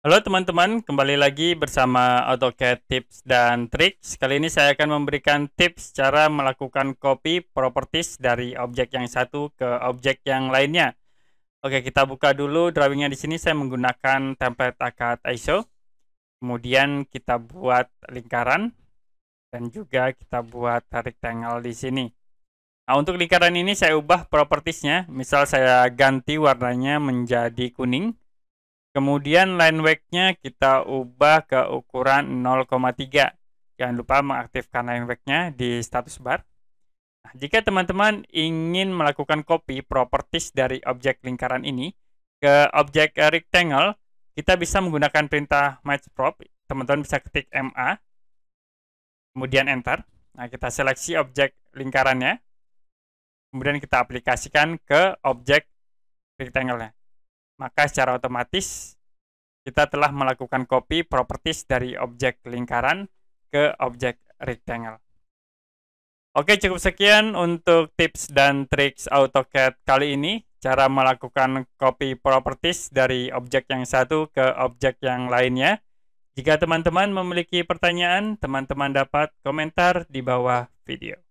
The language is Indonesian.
Halo teman-teman, kembali lagi bersama AutoCAD Tips dan Tricks. Kali ini saya akan memberikan tips cara melakukan copy properties dari objek yang satu ke objek yang lainnya. Oke, kita buka dulu drawingnya di sini. Saya menggunakan template akad ISO. Kemudian kita buat lingkaran dan juga kita buat rectangle di sini. Nah, untuk lingkaran ini saya ubah propertiesnya. Misal saya ganti warnanya menjadi kuning Kemudian line wake-nya kita ubah ke ukuran 0,3. Jangan lupa mengaktifkan line wake-nya di status bar. Nah, jika teman-teman ingin melakukan copy properties dari objek lingkaran ini ke objek rectangle, kita bisa menggunakan perintah match prop. Teman-teman bisa ketik MA, kemudian enter. Nah, kita seleksi objek lingkarannya, kemudian kita aplikasikan ke objek rectangle-nya maka secara otomatis kita telah melakukan copy properties dari objek lingkaran ke objek rectangle. Oke, cukup sekian untuk tips dan triks AutoCAD kali ini. Cara melakukan copy properties dari objek yang satu ke objek yang lainnya. Jika teman-teman memiliki pertanyaan, teman-teman dapat komentar di bawah video.